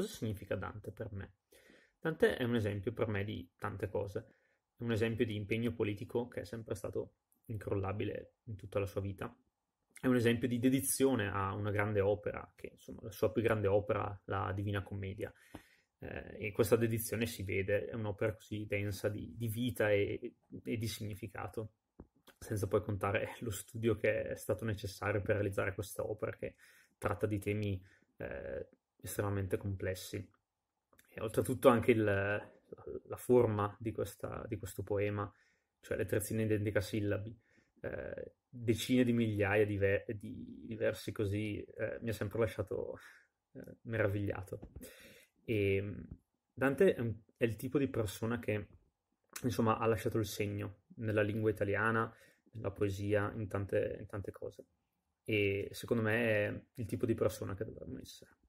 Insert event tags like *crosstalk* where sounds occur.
cosa significa Dante per me? Dante è un esempio per me di tante cose. È un esempio di impegno politico che è sempre stato incrollabile in tutta la sua vita. È un esempio di dedizione a una grande opera, che insomma la sua più grande opera, la Divina Commedia. Eh, e questa dedizione si vede, è un'opera così densa di, di vita e, e di significato senza poi contare *laughs* lo studio che è stato necessario per realizzare questa opera che tratta di temi eh, estremamente complessi. E oltretutto anche il, la forma di, questa, di, questo poema, cioè le terzine endecasillabi, eh, decine di migliaia di, ver- di versi così, eh, mi ha sempre lasciato eh, meravigliato. E ehm, Dante è, un, è, il tipo di persona che, insomma, ha lasciato il segno nella lingua italiana, nella poesia, in tante, in tante cose. E secondo me è il tipo di persona che dovremmo essere.